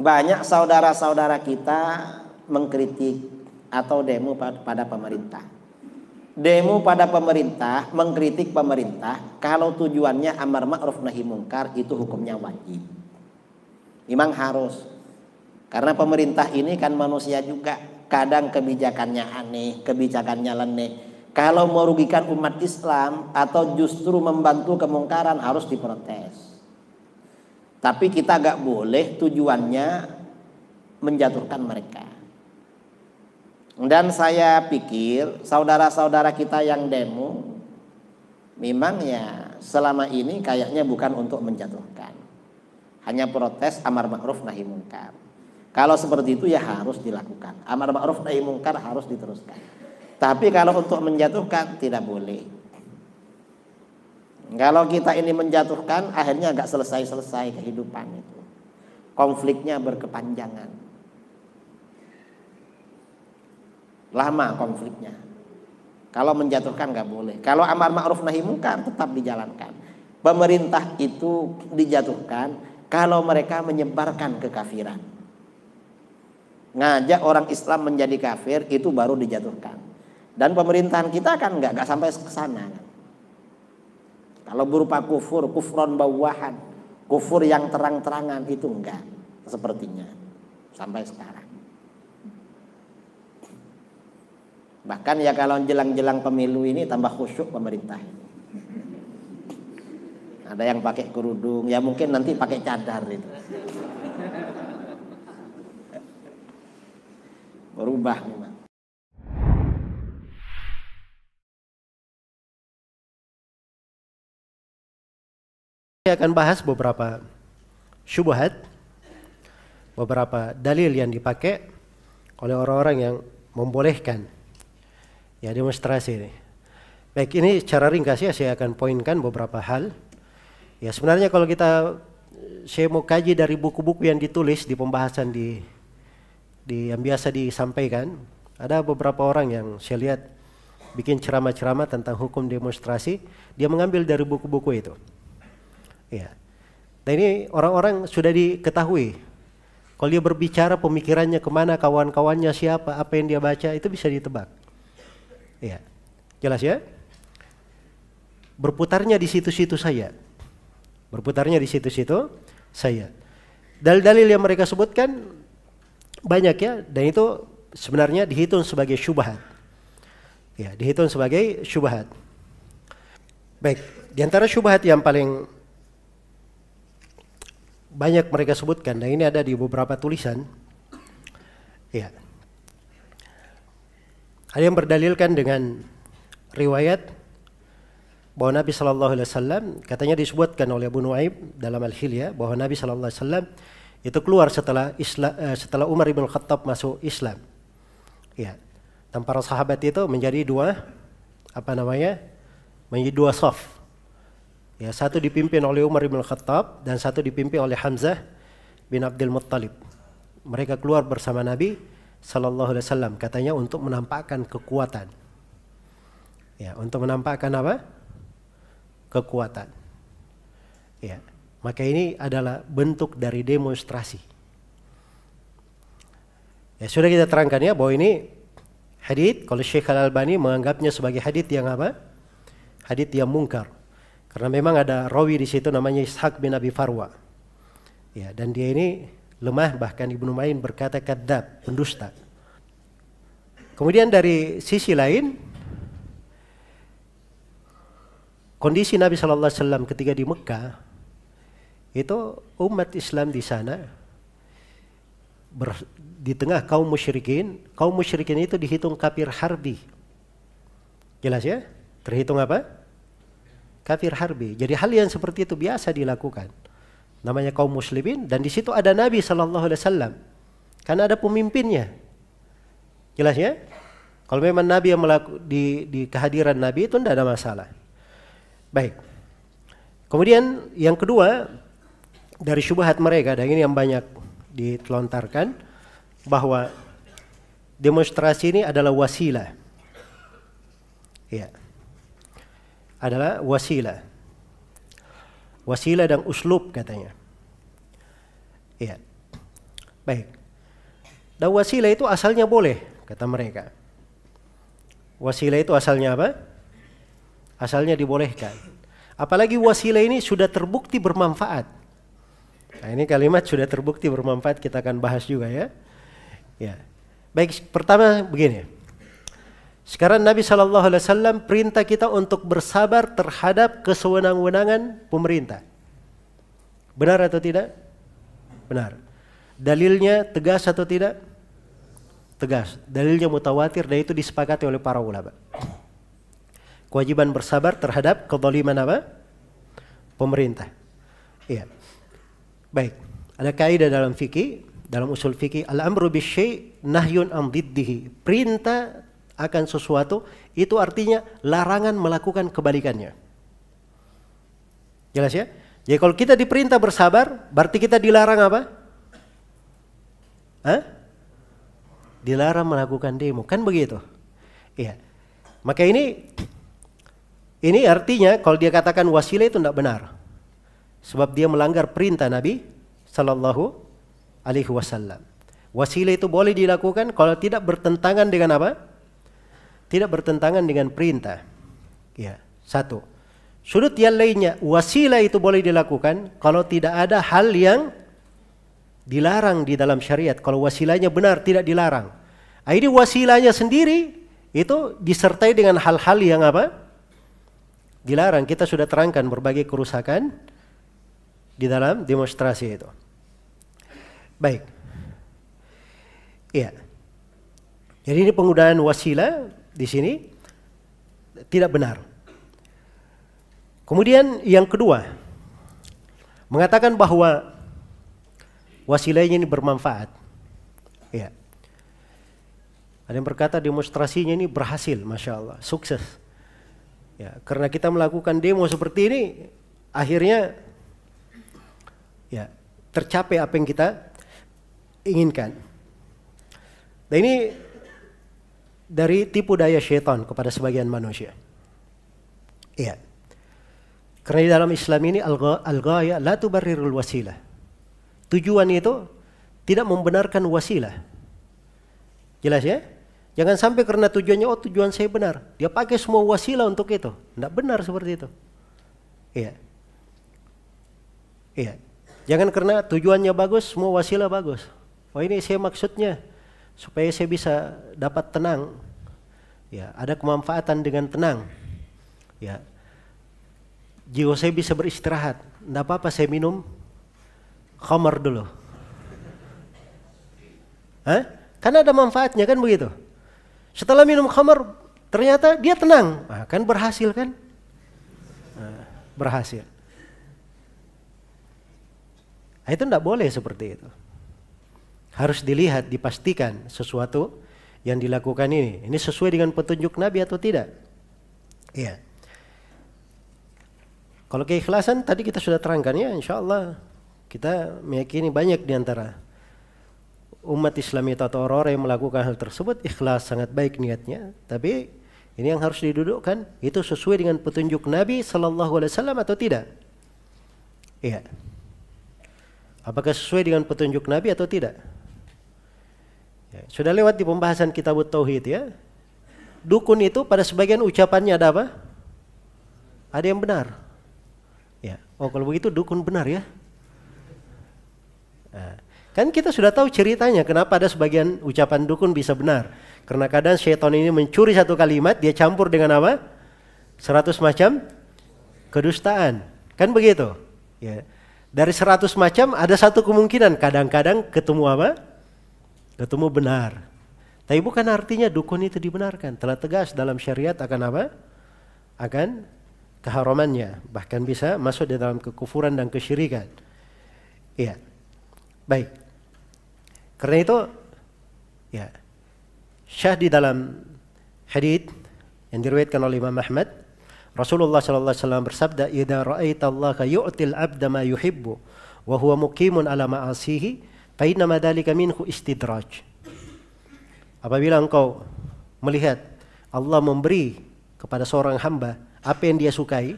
Banyak saudara-saudara kita mengkritik atau demo pada pemerintah. Demo pada pemerintah, mengkritik pemerintah kalau tujuannya amar ma'ruf nahi mungkar itu hukumnya wajib. Memang harus. Karena pemerintah ini kan manusia juga. Kadang kebijakannya aneh, kebijakannya leneh. Kalau merugikan umat Islam atau justru membantu kemungkaran harus diprotes. Tapi kita gak boleh tujuannya menjatuhkan mereka. Dan saya pikir saudara-saudara kita yang demo memang ya selama ini kayaknya bukan untuk menjatuhkan. Hanya protes amar ma'ruf nahi mungkar. Kalau seperti itu ya harus dilakukan. Amar ma'ruf nahi mungkar harus diteruskan. Tapi kalau untuk menjatuhkan tidak boleh. Kalau kita ini menjatuhkan, akhirnya agak selesai-selesai kehidupan itu. Konfliknya berkepanjangan. Lama konfliknya. Kalau menjatuhkan nggak boleh. Kalau amar ma'ruf nahi mungkar tetap dijalankan. Pemerintah itu dijatuhkan kalau mereka menyebarkan kekafiran. Ngajak orang Islam menjadi kafir itu baru dijatuhkan. Dan pemerintahan kita kan nggak sampai ke sana. Kan? Kalau berupa kufur, kufron bawahan, kufur yang terang-terangan itu enggak sepertinya sampai sekarang. Bahkan ya kalau jelang-jelang pemilu ini tambah khusyuk pemerintah. Ada yang pakai kerudung, ya mungkin nanti pakai cadar itu. Berubah memang. kita akan bahas beberapa syubhat, beberapa dalil yang dipakai oleh orang-orang yang membolehkan ya demonstrasi ini. Baik, ini secara ringkas ya saya akan poinkan beberapa hal. Ya sebenarnya kalau kita saya mau kaji dari buku-buku yang ditulis di pembahasan di di yang biasa disampaikan, ada beberapa orang yang saya lihat bikin ceramah-ceramah tentang hukum demonstrasi, dia mengambil dari buku-buku itu. Ya. Nah ini orang-orang sudah diketahui. Kalau dia berbicara pemikirannya kemana, kawan-kawannya siapa, apa yang dia baca, itu bisa ditebak. Ya. Jelas ya? Berputarnya di situ-situ saya, Berputarnya di situ-situ saya. Dalil-dalil yang mereka sebutkan banyak ya, dan itu sebenarnya dihitung sebagai syubhat. Ya, dihitung sebagai syubhat. Baik, di antara syubhat yang paling banyak mereka sebutkan dan nah, ini ada di beberapa tulisan ya ada yang berdalilkan dengan riwayat bahwa Nabi Shallallahu Alaihi Wasallam katanya disebutkan oleh Abu Nuaim dalam al hilya bahwa Nabi Shallallahu Alaihi Wasallam itu keluar setelah Islam, eh, setelah Umar ibn Khattab masuk Islam ya dan para sahabat itu menjadi dua apa namanya menjadi dua soft Ya, satu dipimpin oleh Umar bin Khattab dan satu dipimpin oleh Hamzah bin Abdul Muttalib. Mereka keluar bersama Nabi Sallallahu Alaihi Wasallam katanya untuk menampakkan kekuatan. Ya, untuk menampakkan apa? Kekuatan. Ya, maka ini adalah bentuk dari demonstrasi. Ya, sudah kita terangkan ya bahwa ini hadith kalau Syekh Al Albani menganggapnya sebagai hadith yang apa? Hadith yang mungkar. Karena memang ada rawi di situ namanya Ishak bin Abi Farwa. Ya, dan dia ini lemah bahkan Ibnu Main berkata kadzab, pendusta. Kemudian dari sisi lain kondisi Nabi sallallahu alaihi wasallam ketika di Mekah itu umat Islam di sana ber, di tengah kaum musyrikin, kaum musyrikin itu dihitung kafir harbi. Jelas ya? Terhitung apa? kafir harbi. Jadi hal yang seperti itu biasa dilakukan. Namanya kaum muslimin dan di situ ada Nabi sallallahu alaihi wasallam. Karena ada pemimpinnya. Jelas ya? Kalau memang Nabi yang melakukan di, di kehadiran Nabi itu tidak ada masalah. Baik. Kemudian yang kedua dari syubhat mereka dan ini yang banyak ditelontarkan bahwa demonstrasi ini adalah wasilah. Ya adalah wasilah. Wasilah dan uslub katanya. ya, Baik. Dan wasilah itu asalnya boleh kata mereka. Wasilah itu asalnya apa? Asalnya dibolehkan. Apalagi wasilah ini sudah terbukti bermanfaat. Nah, ini kalimat sudah terbukti bermanfaat kita akan bahas juga ya. Ya. Baik, pertama begini. Sekarang Nabi Shallallahu Alaihi Wasallam perintah kita untuk bersabar terhadap kesewenang-wenangan pemerintah. Benar atau tidak? Benar. Dalilnya tegas atau tidak? Tegas. Dalilnya mutawatir dan itu disepakati oleh para ulama. Kewajiban bersabar terhadap kezaliman apa? Pemerintah. Iya. Baik. Ada kaidah dalam fikih, dalam usul fikih al-amru bisyai nahyun an diddihi. Perintah akan sesuatu, itu artinya larangan melakukan kebalikannya. Jelas ya? Jadi ya? ya, kalau kita diperintah bersabar, berarti kita dilarang apa? Hah? Dilarang melakukan demo, kan begitu? Iya. Maka ini ini artinya kalau dia katakan wasilah itu tidak benar. Sebab dia melanggar perintah Nabi Sallallahu Alaihi Wasallam. Wasilah itu boleh dilakukan kalau tidak bertentangan dengan apa? tidak bertentangan dengan perintah. Ya, satu. Sudut yang lainnya, wasilah itu boleh dilakukan kalau tidak ada hal yang dilarang di dalam syariat. Kalau wasilahnya benar tidak dilarang. Nah, ini wasilahnya sendiri itu disertai dengan hal-hal yang apa? Dilarang. Kita sudah terangkan berbagai kerusakan di dalam demonstrasi itu. Baik. ya Jadi ini penggunaan wasilah di sini tidak benar. Kemudian yang kedua mengatakan bahwa wasilahnya ini bermanfaat. Ya. Ada yang berkata demonstrasinya ini berhasil, masya Allah, sukses. Ya, karena kita melakukan demo seperti ini, akhirnya ya tercapai apa yang kita inginkan. Nah ini dari tipu daya syaitan kepada sebagian manusia. Iya. Karena di dalam Islam ini al-ghaya la tubarrirul wasilah. Tujuan itu tidak membenarkan wasilah. Jelas ya? Jangan sampai karena tujuannya oh tujuan saya benar, dia pakai semua wasilah untuk itu. Tidak benar seperti itu. Iya. Iya. Jangan karena tujuannya bagus, semua wasilah bagus. Oh ini saya maksudnya supaya saya bisa dapat tenang. Ya, ada kemanfaatan dengan tenang. Ya. Jiwa saya bisa beristirahat. Tidak apa-apa saya minum khamar dulu. Hah? Karena ada manfaatnya kan begitu. Setelah minum khamar ternyata dia tenang. Nah, kan berhasil kan? Nah, berhasil. Nah, itu tidak boleh seperti itu. Harus dilihat, dipastikan sesuatu yang dilakukan ini. Ini sesuai dengan petunjuk Nabi atau tidak? Iya. Kalau keikhlasan tadi kita sudah terangkan ya, insya Allah kita meyakini banyak diantara umat Islam itu atau orang-orang yang melakukan hal tersebut ikhlas sangat baik niatnya, tapi ini yang harus didudukkan itu sesuai dengan petunjuk Nabi Shallallahu Alaihi Wasallam atau tidak? Iya. Apakah sesuai dengan petunjuk Nabi atau tidak? Ya, sudah lewat di pembahasan kita kitab tauhid ya. Dukun itu pada sebagian ucapannya ada apa? Ada yang benar. Ya, oh kalau begitu dukun benar ya. Nah, kan kita sudah tahu ceritanya kenapa ada sebagian ucapan dukun bisa benar. Karena kadang setan ini mencuri satu kalimat dia campur dengan apa? Seratus macam kedustaan. Kan begitu? Ya. Dari seratus macam ada satu kemungkinan kadang-kadang ketemu apa? ketemu benar. Tapi bukan artinya dukun itu dibenarkan. Telah tegas dalam syariat akan apa? Akan keharamannya. Bahkan bisa masuk di dalam kekufuran dan kesyirikan. Iya. Baik. Karena itu ya syah di dalam hadith yang diriwayatkan oleh Imam Ahmad Rasulullah sallallahu alaihi wasallam bersabda idza ra'aita Allah yu'til 'abda ma yuhibbu wa huwa muqimun ala ma'asihi Fa'innama madalika minhu istidraj. Apabila engkau melihat Allah memberi kepada seorang hamba apa yang dia sukai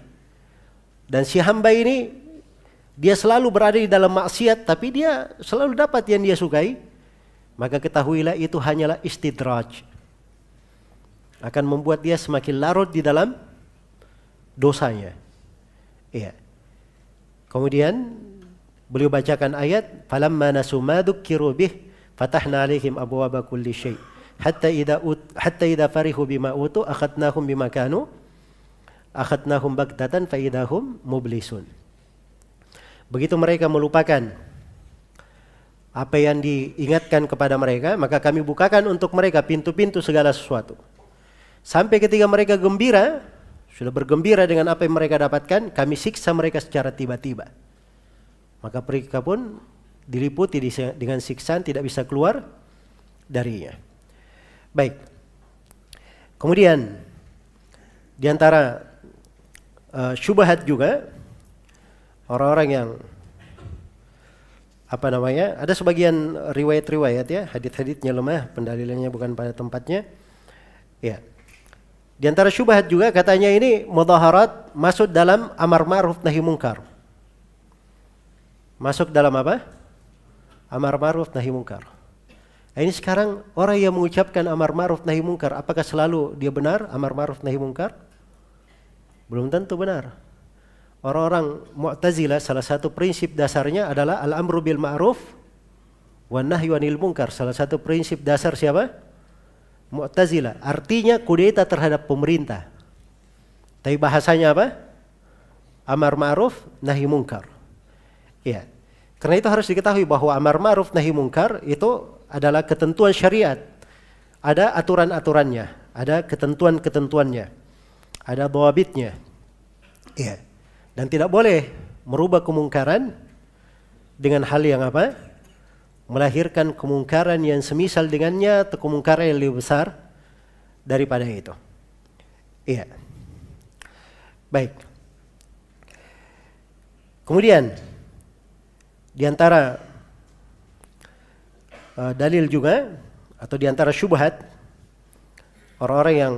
dan si hamba ini dia selalu berada di dalam maksiat tapi dia selalu dapat yang dia sukai maka ketahuilah itu hanyalah istidraj akan membuat dia semakin larut di dalam dosanya iya kemudian Beliau bacakan ayat falamma nasu ma dzukiru bih fatahna alaihim abwaaba kulli syai hatta idza hatta idza farihu bima utu akhadnahum bima kanu akhadnahum bagdatan fa idahum mublisun. Begitu mereka melupakan apa yang diingatkan kepada mereka, maka kami bukakan untuk mereka pintu-pintu segala sesuatu. Sampai ketika mereka gembira, sudah bergembira dengan apa yang mereka dapatkan, kami siksa mereka secara tiba-tiba. Maka mereka pun diliputi dengan siksaan tidak bisa keluar darinya. Baik. Kemudian di antara uh, syubhat juga orang-orang yang apa namanya? Ada sebagian riwayat-riwayat ya, hadis-hadisnya lemah, pendalilannya bukan pada tempatnya. Ya. Di antara syubhat juga katanya ini mudaharat masuk dalam amar ma'ruf nahi mungkar. Masuk dalam apa? Amar ma'ruf nahi mungkar. Nah, ini sekarang orang yang mengucapkan amar ma'ruf nahi mungkar, apakah selalu dia benar amar ma'ruf nahi mungkar? Belum tentu benar. Orang-orang Mu'tazilah salah satu prinsip dasarnya adalah al-amru bil ma'ruf wan nahyu anil mungkar. Salah satu prinsip dasar siapa? Mu'tazilah. Artinya kudeta terhadap pemerintah. Tapi bahasanya apa? Amar ma'ruf nahi mungkar. Ya, Karena itu harus diketahui bahwa amar ma'ruf nahi mungkar itu adalah ketentuan syariat. Ada aturan-aturannya, ada ketentuan-ketentuannya, ada bawabitnya. ya, Dan tidak boleh merubah kemungkaran dengan hal yang apa? Melahirkan kemungkaran yang semisal dengannya atau kemungkaran yang lebih besar daripada itu. Iya. Baik. Kemudian di antara uh, dalil juga atau di antara syubhat orang-orang yang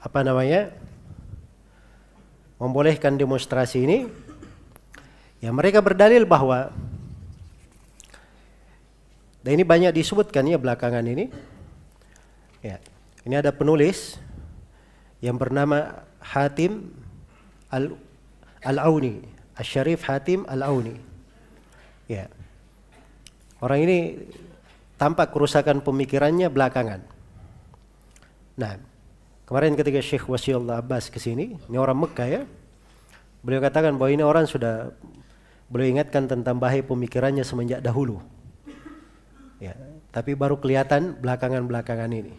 apa namanya membolehkan demonstrasi ini ya mereka berdalil bahwa dan ini banyak disebutkan ya belakangan ini ya ini ada penulis yang bernama Hatim Al Al-Auni, Asy-Syarif Hatim Al-Auni. Ya. Orang ini tampak kerusakan pemikirannya belakangan. Nah, kemarin ketika Syekh Wasiullah Abbas ke sini, ini orang Mekah ya. Beliau katakan bahwa ini orang sudah beliau ingatkan tentang bahaya pemikirannya semenjak dahulu. Ya, tapi baru kelihatan belakangan-belakangan ini.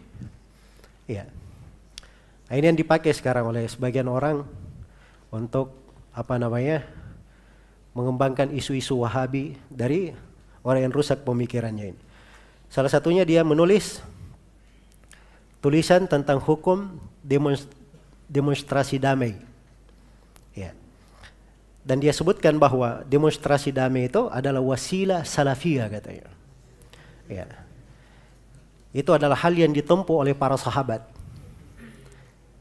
Ya. Nah, ini yang dipakai sekarang oleh sebagian orang untuk apa namanya mengembangkan isu-isu Wahabi dari orang yang rusak pemikirannya ini. Salah satunya dia menulis tulisan tentang hukum demonstrasi damai. Ya. Dan dia sebutkan bahwa demonstrasi damai itu adalah wasilah salafiyah katanya. Ya. Itu adalah hal yang ditempuh oleh para sahabat.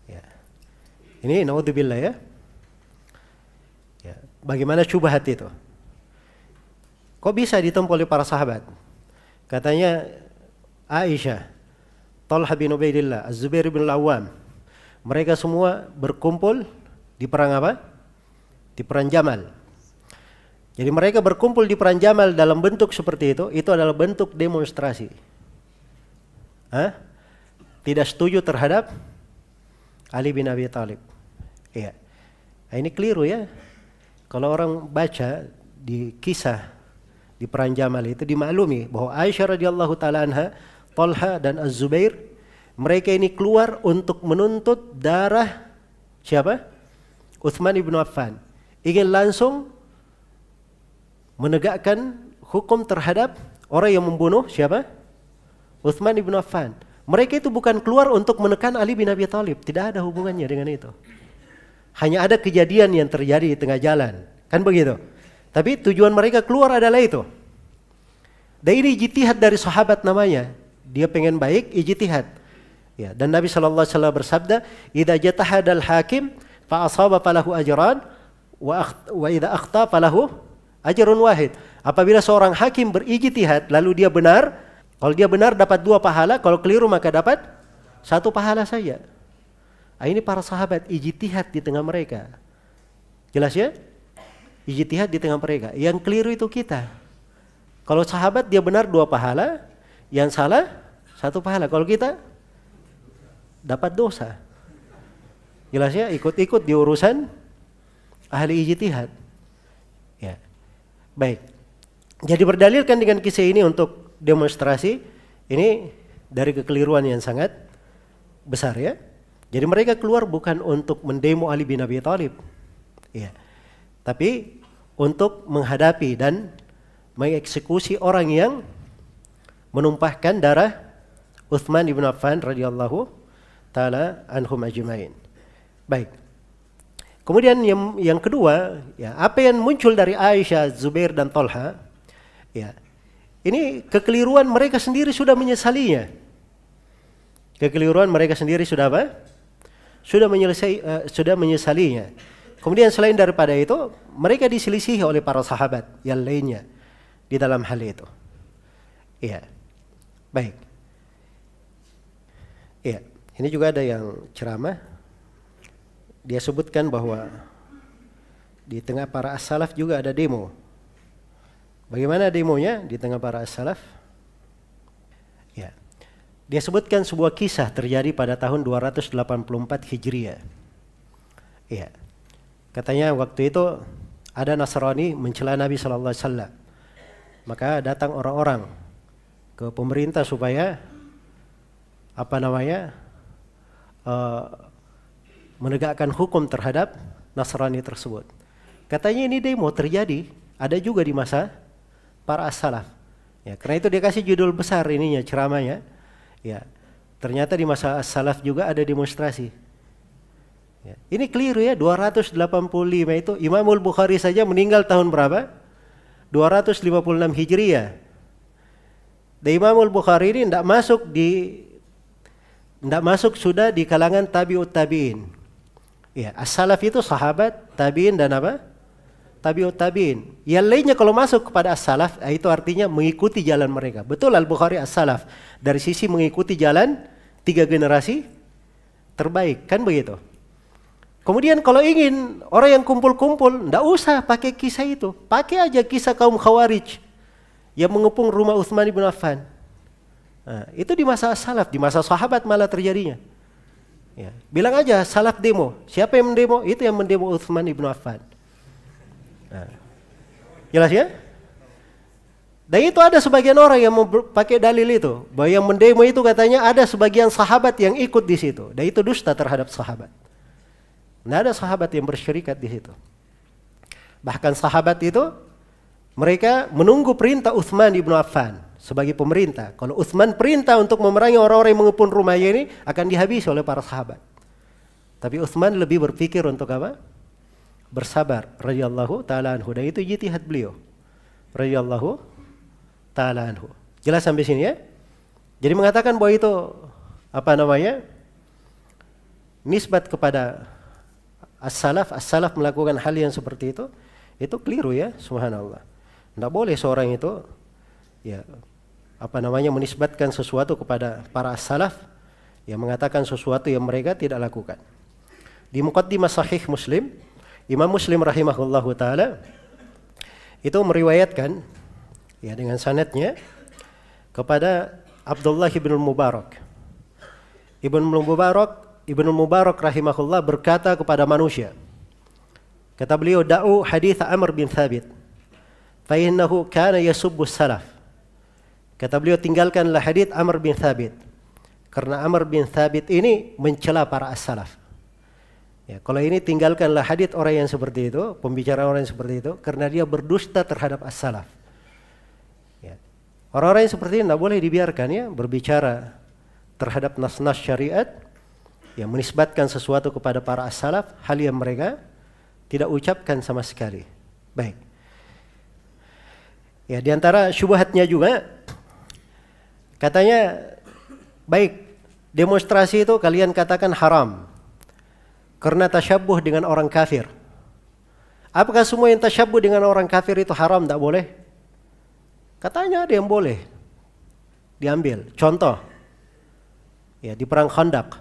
Ya. Ini naudzubillah ya. Bagaimana hati itu? Kok bisa ditempuh oleh para sahabat? Katanya Aisyah, Talha bin Ubaidillah, Az-Zubair bin Lawam. Mereka semua berkumpul di perang apa? Di perang Jamal. Jadi mereka berkumpul di perang Jamal dalam bentuk seperti itu, itu adalah bentuk demonstrasi. Hah? Tidak setuju terhadap Ali bin Abi Thalib. Iya. Nah, ini keliru ya. Kalau orang baca di kisah di Perang Jamal itu dimaklumi bahwa Aisyah radhiyallahu taala anha, Talha dan Az-Zubair mereka ini keluar untuk menuntut darah siapa? Uthman ibn Affan. Ingin langsung menegakkan hukum terhadap orang yang membunuh siapa? Uthman ibn Affan. Mereka itu bukan keluar untuk menekan Ali bin Abi Thalib, tidak ada hubungannya dengan itu. Hanya ada kejadian yang terjadi di tengah jalan. Kan begitu. Tapi tujuan mereka keluar adalah itu. Dan ini ijtihad dari sahabat namanya. Dia pengen baik, ijtihad. Ya, dan Nabi SAW alaihi wasallam bersabda, "Idza al hakim fa asaba falahu ajran wa wa idza akhta falahu ajrun wahid." Apabila seorang hakim berijtihad lalu dia benar, kalau dia benar dapat dua pahala, kalau keliru maka dapat satu pahala saja. Ah, ini para sahabat ijtihad di tengah mereka. Jelas ya? Ijtihad di tengah mereka. Yang keliru itu kita. Kalau sahabat dia benar dua pahala, yang salah satu pahala. Kalau kita dapat dosa. Jelas ya? Ikut-ikut di urusan ahli ijtihad. Ya. Baik. Jadi berdalilkan dengan kisah ini untuk demonstrasi ini dari kekeliruan yang sangat besar ya. Jadi mereka keluar bukan untuk mendemo Ali bin Abi Thalib. Ya. Tapi untuk menghadapi dan mengeksekusi orang yang menumpahkan darah Uthman ibn Affan radhiyallahu taala anhum ajmain. Baik. Kemudian yang yang kedua, ya apa yang muncul dari Aisyah, Zubair dan Tolha, ya ini kekeliruan mereka sendiri sudah menyesalinya. Kekeliruan mereka sendiri sudah apa? sudah menyelesai uh, sudah menyesalinya. Kemudian selain daripada itu, mereka diselisihi oleh para sahabat yang lainnya di dalam hal itu. Iya. Baik. Iya, ini juga ada yang ceramah. Dia sebutkan bahwa di tengah para as-salaf juga ada demo. Bagaimana demonya di tengah para as-salaf? Dia sebutkan sebuah kisah terjadi pada tahun 284 Hijriah. Iya. Katanya waktu itu ada Nasrani mencela Nabi sallallahu alaihi wasallam. Maka datang orang-orang ke pemerintah supaya apa namanya? Uh, menegakkan hukum terhadap Nasrani tersebut. Katanya ini demo terjadi, ada juga di masa para as-salaf. Ya, karena itu dia kasih judul besar ininya ceramahnya Ya. Ternyata di masa salaf juga ada demonstrasi. Ya. Ini keliru ya, 285 itu Imamul Bukhari saja meninggal tahun berapa? 256 Hijriah. Dan Imamul Bukhari ini tidak masuk di tidak masuk sudah di kalangan tabiut tabiin. Ya, as-salaf itu sahabat, tabiin dan apa? tabiut tabiin. Yang lainnya kalau masuk kepada as-salaf eh, itu artinya mengikuti jalan mereka. Betul Al-Bukhari as-salaf dari sisi mengikuti jalan tiga generasi terbaik kan begitu. Kemudian kalau ingin orang yang kumpul-kumpul ndak usah pakai kisah itu. Pakai aja kisah kaum Khawarij yang mengepung rumah Utsman bin Affan. Nah, itu di masa salaf, di masa sahabat malah terjadinya. Ya. Bilang aja salaf demo. Siapa yang mendemo? Itu yang mendemo Utsman bin Affan. Nah. Jelas ya? Dan itu ada sebagian orang yang pakai dalil itu. Bahwa yang mendemo itu katanya ada sebagian sahabat yang ikut di situ. Dan itu dusta terhadap sahabat. Tidak nah, ada sahabat yang bersyirikat di situ. Bahkan sahabat itu mereka menunggu perintah Uthman ibnu Affan sebagai pemerintah. Kalau Uthman perintah untuk memerangi orang-orang yang mengepun rumahnya ini akan dihabisi oleh para sahabat. Tapi Uthman lebih berpikir untuk apa? bersabar radhiyallahu taala anhu dan itu jitihad beliau radhiyallahu taala anhu. Jelas sampai sini ya? Jadi mengatakan bahwa itu apa namanya? nisbat kepada as-salaf, as-salaf melakukan hal yang seperti itu, itu keliru ya, subhanallah. Tidak boleh seorang itu ya apa namanya menisbatkan sesuatu kepada para as-salaf yang mengatakan sesuatu yang mereka tidak lakukan. Di muqaddimah sahih Muslim Imam Muslim rahimahullahu taala itu meriwayatkan ya dengan sanatnya kepada Abdullah bin Mubarak. Ibnu Mubarak, Ibnu Mubarak rahimahullah berkata kepada manusia. Kata beliau, "Da'u hadits Amr bin Thabit. Fa innahu kana yasubbu salaf." Kata beliau, "Tinggalkanlah hadith Amr bin Thabit." Karena Amr bin Thabit ini mencela para as-salaf. Ya, kalau ini tinggalkanlah hadit orang yang seperti itu, pembicara orang yang seperti itu, karena dia berdusta terhadap as-salaf. Ya. Orang-orang yang seperti ini tidak boleh dibiarkan ya, berbicara terhadap nas-nas syariat, yang menisbatkan sesuatu kepada para as-salaf, hal yang mereka tidak ucapkan sama sekali. Baik. Ya, di antara syubhatnya juga katanya baik, demonstrasi itu kalian katakan haram karena tasyabuh dengan orang kafir. Apakah semua yang tasyabuh dengan orang kafir itu haram? Tidak boleh? Katanya ada yang boleh diambil. Contoh, ya di perang Khandaq,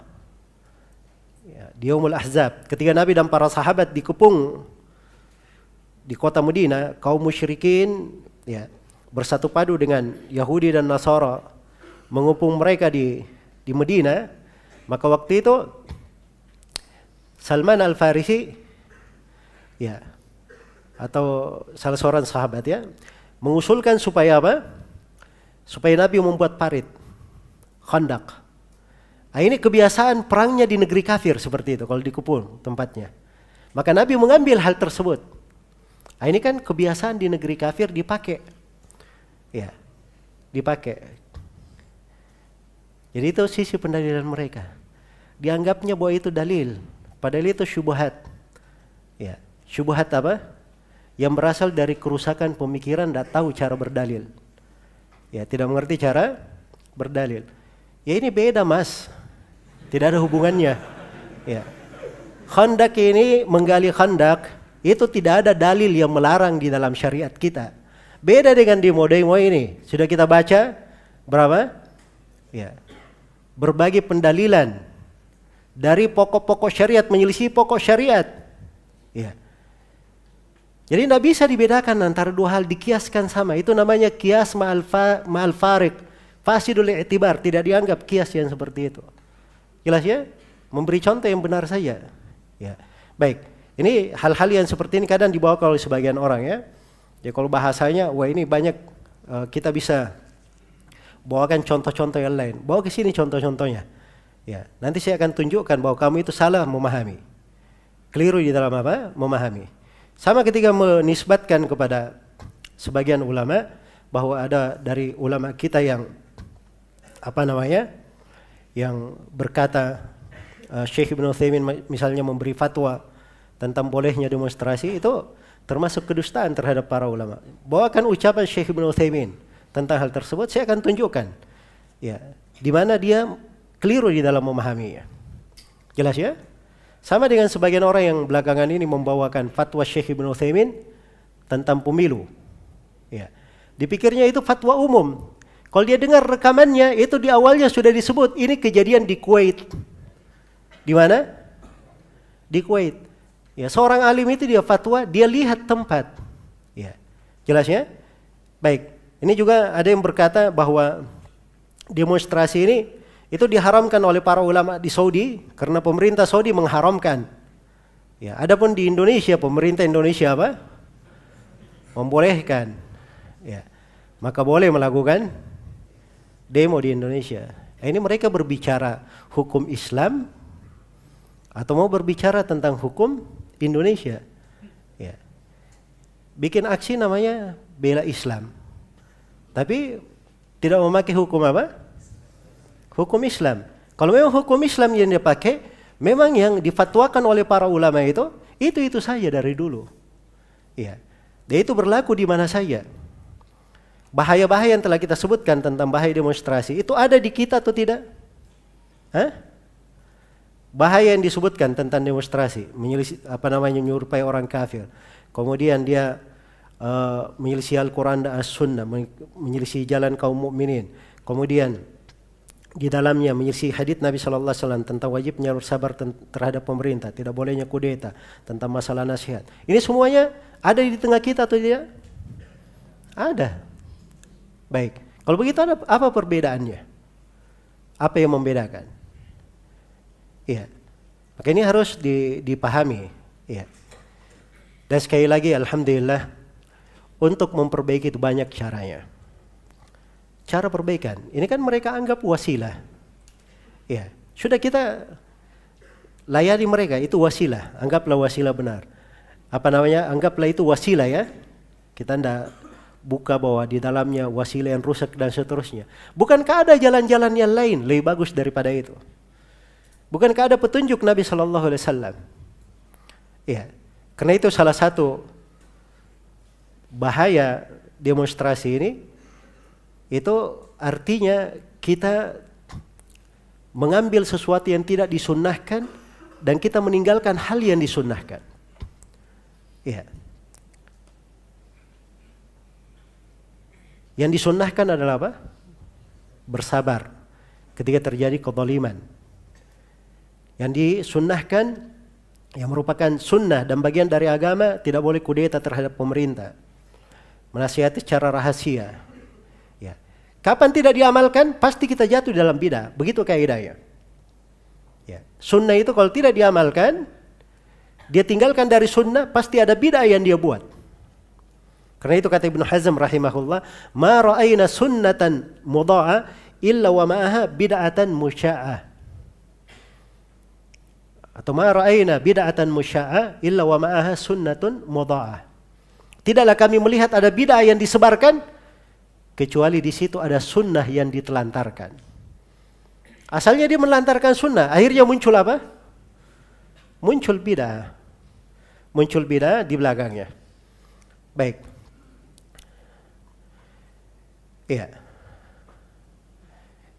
ya, di Umul Ahzab, ketika Nabi dan para sahabat dikepung di kota Medina, kaum musyrikin ya bersatu padu dengan Yahudi dan Nasara mengepung mereka di di Medina, maka waktu itu Salman Al Farisi ya atau salah seorang sahabat ya mengusulkan supaya apa? Supaya Nabi membuat parit khandak. Nah, ini kebiasaan perangnya di negeri kafir seperti itu kalau di tempatnya. Maka Nabi mengambil hal tersebut. Nah, ini kan kebiasaan di negeri kafir dipakai. Ya. Dipakai. Jadi itu sisi pendalilan mereka. Dianggapnya bahwa itu dalil. Padahal itu syubhat. Ya, syubhat apa? Yang berasal dari kerusakan pemikiran tidak tahu cara berdalil. Ya, tidak mengerti cara berdalil. Ya ini beda, Mas. Tidak ada hubungannya. Ya. Khandak ini menggali khandak itu tidak ada dalil yang melarang di dalam syariat kita. Beda dengan di demo ini. Sudah kita baca berapa? Ya. Berbagai pendalilan dari pokok-pokok syariat, menyelisih pokok syariat. Ya. Jadi tidak bisa dibedakan antara dua hal dikiaskan sama. Itu namanya kias ma'al ma farik. Fasidul i'tibar, tidak dianggap kias yang seperti itu. Jelas ya? Memberi contoh yang benar saja. Ya. Baik. Ini hal-hal yang seperti ini kadang dibawa oleh sebagian orang ya. Ya kalau bahasanya, wah ini banyak eh, kita bisa bawakan contoh-contoh yang lain. Bawa ke sini contoh-contohnya. Ya, nanti saya akan tunjukkan bahwa kamu itu salah memahami. Keliru di dalam apa? Memahami. Sama ketika menisbatkan kepada sebagian ulama bahwa ada dari ulama kita yang apa namanya? yang berkata uh, Syekh Ibnu Utsaimin misalnya memberi fatwa tentang bolehnya demonstrasi itu termasuk kedustaan terhadap para ulama. Bawakan ucapan Syekh Ibnu Utsaimin tentang hal tersebut saya akan tunjukkan. Ya, di mana dia keliru di dalam memahaminya. Jelas ya? Sama dengan sebagian orang yang belakangan ini membawakan fatwa Syekh Ibn Uthaymin tentang pemilu. Ya. Dipikirnya itu fatwa umum. Kalau dia dengar rekamannya, itu di awalnya sudah disebut. Ini kejadian di Kuwait. Di mana? Di Kuwait. Ya, seorang alim itu dia fatwa, dia lihat tempat. Ya. Jelas ya? Baik. Ini juga ada yang berkata bahwa demonstrasi ini itu diharamkan oleh para ulama di Saudi karena pemerintah Saudi mengharamkan. Ya, adapun di Indonesia pemerintah Indonesia apa? Membolehkan. Ya. Maka boleh melakukan demo di Indonesia. Nah, ini mereka berbicara hukum Islam atau mau berbicara tentang hukum Indonesia. Ya. Bikin aksi namanya bela Islam. Tapi tidak memakai hukum apa? hukum Islam. Kalau memang hukum Islam yang dia pakai, memang yang difatwakan oleh para ulama itu, itu itu saja dari dulu. Iya. dia itu berlaku di mana saja. Bahaya-bahaya yang telah kita sebutkan tentang bahaya demonstrasi, itu ada di kita atau tidak? Hah? Bahaya yang disebutkan tentang demonstrasi, menyelisih apa namanya menyerupai orang kafir. Kemudian dia uh, menyelisih Al-Quran dan As-Sunnah, menyelisih jalan kaum mukminin. Kemudian di dalamnya menyisi hadits Nabi Shallallahu Alaihi Wasallam tentang wajibnya bersabar terhadap pemerintah, tidak bolehnya kudeta, tentang masalah nasihat. Ini semuanya ada di tengah kita atau tidak? Ada. Baik. Kalau begitu ada apa perbedaannya? Apa yang membedakan? Iya. Maka ini harus dipahami. Iya. Dan sekali lagi, alhamdulillah, untuk memperbaiki itu banyak caranya cara perbaikan. Ini kan mereka anggap wasilah. Ya, sudah kita layani mereka itu wasilah, anggaplah wasilah benar. Apa namanya? Anggaplah itu wasilah ya. Kita ndak buka bahwa di dalamnya wasilah yang rusak dan seterusnya. Bukankah ada jalan-jalan yang lain lebih bagus daripada itu? Bukankah ada petunjuk Nabi Shallallahu Alaihi Wasallam? Ya, karena itu salah satu bahaya demonstrasi ini itu artinya kita mengambil sesuatu yang tidak disunnahkan dan kita meninggalkan hal yang disunnahkan. Ya. Yang disunnahkan adalah apa? Bersabar ketika terjadi kezaliman. Yang disunnahkan yang merupakan sunnah dan bagian dari agama tidak boleh kudeta terhadap pemerintah. Menasihati secara rahasia, Kapan tidak diamalkan, pasti kita jatuh dalam bidah. Begitu kaidahnya. Ya. Sunnah itu kalau tidak diamalkan, dia tinggalkan dari sunnah, pasti ada bidah yang dia buat. Karena itu kata Ibnu Hazm rahimahullah, "Ma ra'ayna sunnatan mudha'a illa wa ma'aha bid'atan musya'ah." Atau ma ra'ayna bid'atan musya'ah illa wa ma'aha sunnatun mudha'ah. Tidaklah kami melihat ada bid'ah yang disebarkan Kecuali di situ ada sunnah yang ditelantarkan. Asalnya dia melantarkan sunnah, akhirnya muncul apa? Muncul bid'ah. Muncul bid'ah di belakangnya. Baik. Iya.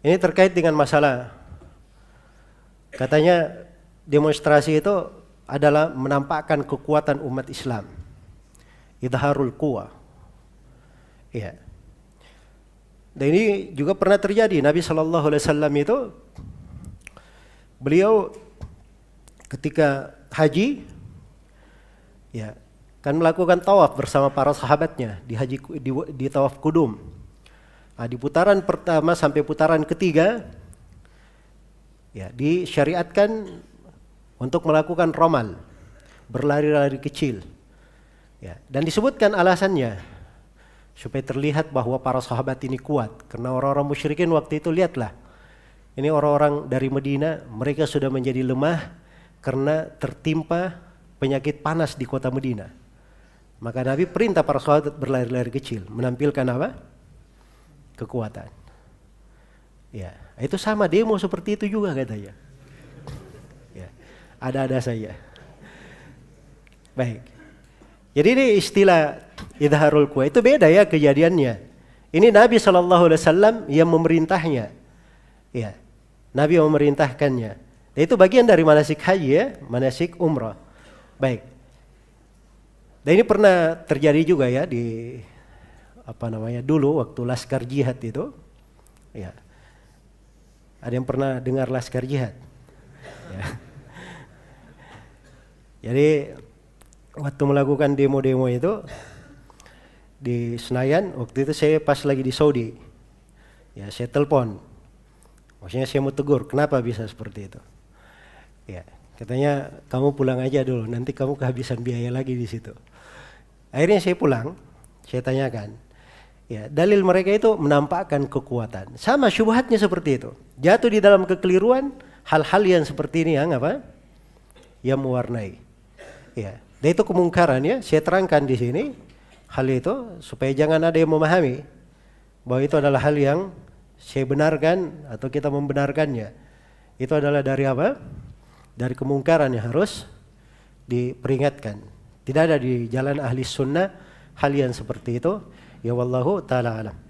Ini terkait dengan masalah katanya demonstrasi itu adalah menampakkan kekuatan umat Islam. Idharul kuwa. Iya. Dan ini juga pernah terjadi. Nabi Shallallahu Alaihi Wasallam itu beliau ketika haji, ya kan melakukan tawaf bersama para sahabatnya di haji di, di tawaf kudum. Nah, di putaran pertama sampai putaran ketiga, ya disyariatkan untuk melakukan romal, berlari-lari kecil. Ya, dan disebutkan alasannya supaya terlihat bahwa para sahabat ini kuat karena orang-orang musyrikin waktu itu lihatlah ini orang-orang dari Medina mereka sudah menjadi lemah karena tertimpa penyakit panas di kota Medina maka Nabi perintah para sahabat berlari-lari kecil menampilkan apa kekuatan ya itu sama demo seperti itu juga katanya ya ada-ada saja baik jadi ini istilah idharul kuwa itu beda ya kejadiannya. Ini Nabi Shallallahu Alaihi Wasallam yang memerintahnya. Ya, Nabi yang memerintahkannya. Dan itu bagian dari manasik haji ya, manasik umrah. Baik. Dan ini pernah terjadi juga ya di apa namanya dulu waktu laskar jihad itu. Ya. Ada yang pernah dengar laskar jihad? Ya. Jadi waktu melakukan demo-demo itu di Senayan waktu itu saya pas lagi di Saudi ya saya telepon maksudnya saya mau tegur kenapa bisa seperti itu ya katanya kamu pulang aja dulu nanti kamu kehabisan biaya lagi di situ akhirnya saya pulang saya tanyakan ya dalil mereka itu menampakkan kekuatan sama syubhatnya seperti itu jatuh di dalam kekeliruan hal-hal yang seperti ini yang apa yang mewarnai ya dan itu kemungkaran ya, saya terangkan di sini hal itu supaya jangan ada yang memahami bahwa itu adalah hal yang saya benarkan atau kita membenarkannya. Itu adalah dari apa? Dari kemungkaran yang harus diperingatkan. Tidak ada di jalan ahli sunnah hal yang seperti itu. Ya wallahu taala alam.